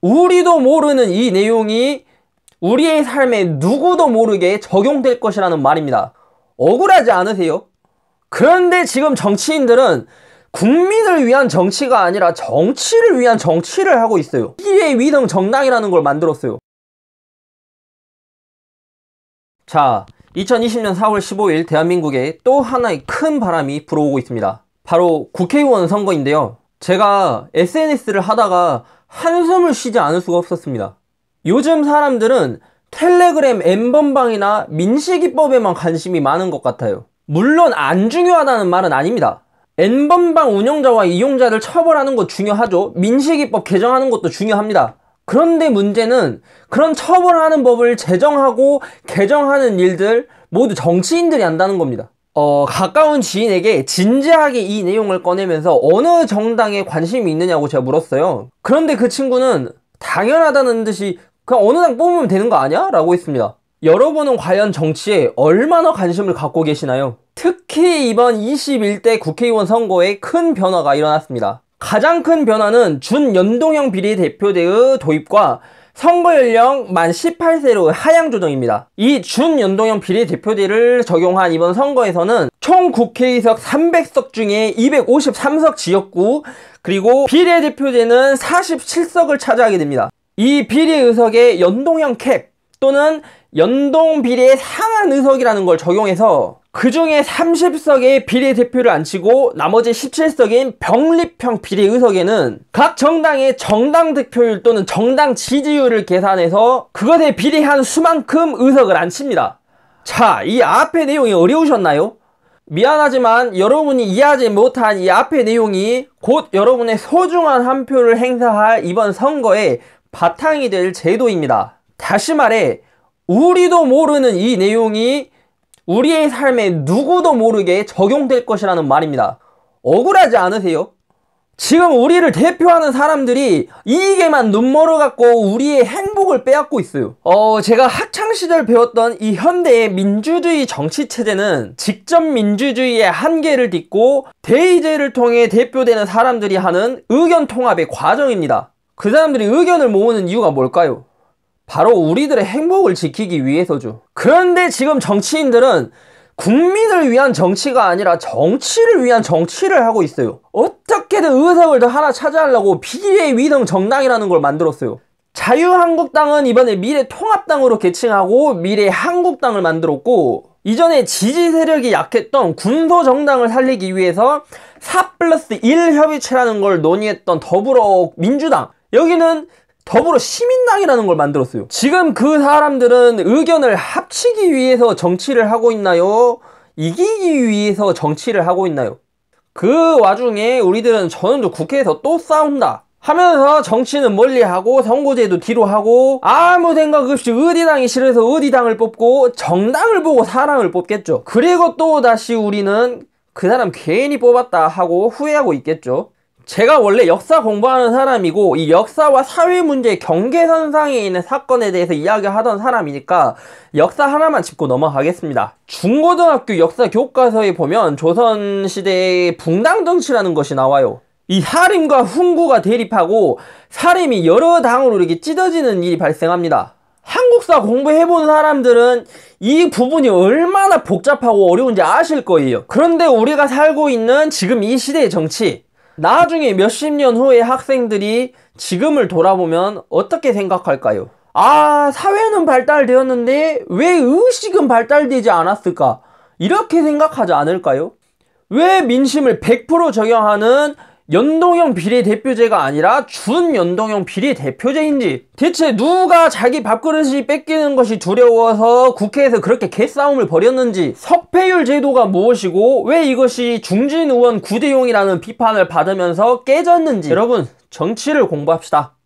우리도 모르는 이 내용이 우리의 삶에 누구도 모르게 적용될 것이라는 말입니다. 억울하지 않으세요? 그런데 지금 정치인들은 국민을 위한 정치가 아니라 정치를 위한 정치를 하고 있어요. 미래 위성 정당이라는 걸 만들었어요. 자, 2020년 4월 15일 대한민국에 또 하나의 큰 바람이 불어오고 있습니다. 바로 국회의원 선거인데요. 제가 SNS를 하다가 한숨을 쉬지 않을 수가 없었습니다. 요즘 사람들은 텔레그램 엠번방이나 민식이법에만 관심이 많은 것 같아요. 물론 안 중요하다는 말은 아닙니다. 엠번방 운영자와 이용자를 처벌하는 것 중요하죠. 민식이법 개정하는 것도 중요합니다. 그런데 문제는 그런 처벌하는 법을 제정하고 개정하는 일들 모두 정치인들이 한다는 겁니다. 어, 가까운 지인에게 진지하게 이 내용을 꺼내면서 어느 정당에 관심이 있느냐고 제가 물었어요. 그런데 그 친구는 당연하다는 듯이 그냥 어느 당 뽑으면 되는 거 아니야? 라고 했습니다. 여러분은 과연 정치에 얼마나 관심을 갖고 계시나요? 특히 이번 21대 국회의원 선거에 큰 변화가 일어났습니다. 가장 큰 변화는 준연동형 비례대표제의 도입과 선거 연령 만 18세로 하향 조정입니다. 이 준연동형 비례대표제를 적용한 이번 선거에서는 총 국회의석 300석 중에 253석 지역구 그리고 비례대표제는 47석을 차지하게 됩니다. 이 비례의석의 연동형 캡 또는 연동 비례 상한 의석이라는 걸 적용해서 그 중에 30석의 비례 대표를 앉히고 나머지 17석인 병립형 비례 의석에는 각 정당의 정당 득표율 또는 정당 지지율을 계산해서 그것에 비례한 수만큼 의석을 앉힙니다 자, 이 앞의 내용이 어려우셨나요? 미안하지만 여러분이 이해하지 못한 이 앞의 내용이 곧 여러분의 소중한 한 표를 행사할 이번 선거에 바탕이 될 제도입니다. 다시 말해 우리도 모르는 이 내용이 우리의 삶에 누구도 모르게 적용될 것이라는 말입니다. 억울하지 않으세요? 지금 우리를 대표하는 사람들이 이익에만 눈멀어 갖고 우리의 행복을 빼앗고 있어요. 어, 제가 학창시절 배웠던 이 현대의 민주주의 정치체제는 직접 민주주의의 한계를 딛고 대의제를 통해 대표되는 사람들이 하는 의견 통합의 과정입니다. 그 사람들이 의견을 모으는 이유가 뭘까요? 바로 우리들의 행복을 지키기 위해서죠. 그런데 지금 정치인들은 국민을 위한 정치가 아니라 정치를 위한 정치를 하고 있어요. 어떻게든 의석을 더 하나 차지하려고 비례위성 정당이라는 걸 만들었어요. 자유한국당은 이번에 미래통합당으로 개칭하고 미래한국당을 만들었고 이전에 지지 세력이 약했던 군소 정당을 살리기 위해서 4 플러스 1 협의체라는 걸 논의했던 더불어민주당 여기는 더불어 시민당이라는 걸 만들었어요. 지금 그 사람들은 의견을 합치기 위해서 정치를 하고 있나요? 이기기 위해서 정치를 하고 있나요? 그 와중에 우리들은 저는 국회에서 또 싸운다. 하면서 정치는 멀리하고 선거제도 뒤로 하고 아무 생각 없이 의디당이 싫어서 의디당을 뽑고 정당을 보고 사랑을 뽑겠죠. 그리고 또 다시 우리는 그 사람 괜히 뽑았다 하고 후회하고 있겠죠. 제가 원래 역사 공부하는 사람이고 이 역사와 사회 문제 의 경계선상에 있는 사건에 대해서 이야기하던 사람이니까 역사 하나만 짚고 넘어가겠습니다. 중고등학교 역사 교과서에 보면 조선시대의 붕당정치라는 것이 나와요. 이 사림과 훈구가 대립하고 사림이 여러 당으로 이렇게 찢어지는 일이 발생합니다. 한국사 공부해본 사람들은 이 부분이 얼마나 복잡하고 어려운지 아실 거예요. 그런데 우리가 살고 있는 지금 이 시대의 정치, 나중에 몇십 년 후에 학생들이 지금을 돌아보면 어떻게 생각할까요? 아, 사회는 발달되었는데 왜 의식은 발달되지 않았을까? 이렇게 생각하지 않을까요? 왜 민심을 100% 적용하는 연동형 비례대표제가 아니라 준연동형 비례대표제인지 대체 누가 자기 밥그릇이 뺏기는 것이 두려워서 국회에서 그렇게 개싸움을 벌였는지 석패율 제도가 무엇이고 왜 이것이 중진 의원 구대용이라는 비판을 받으면서 깨졌는지 여러분 정치를 공부합시다.